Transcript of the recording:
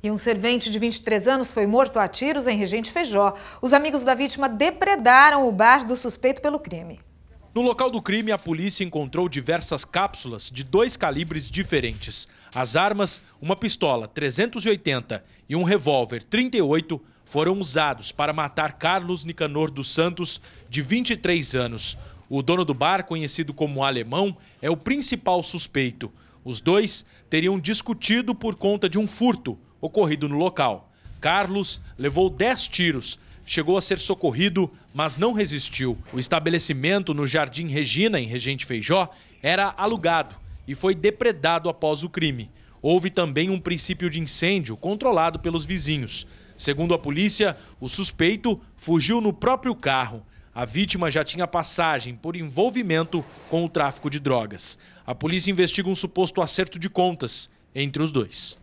E um servente de 23 anos foi morto a tiros em Regente Feijó. Os amigos da vítima depredaram o bar do suspeito pelo crime. No local do crime, a polícia encontrou diversas cápsulas de dois calibres diferentes. As armas, uma pistola 380 e um revólver 38, foram usados para matar Carlos Nicanor dos Santos, de 23 anos. O dono do bar, conhecido como Alemão, é o principal suspeito. Os dois teriam discutido por conta de um furto ocorrido no local. Carlos levou 10 tiros, chegou a ser socorrido, mas não resistiu. O estabelecimento no Jardim Regina, em Regente Feijó, era alugado e foi depredado após o crime. Houve também um princípio de incêndio controlado pelos vizinhos. Segundo a polícia, o suspeito fugiu no próprio carro. A vítima já tinha passagem por envolvimento com o tráfico de drogas. A polícia investiga um suposto acerto de contas entre os dois.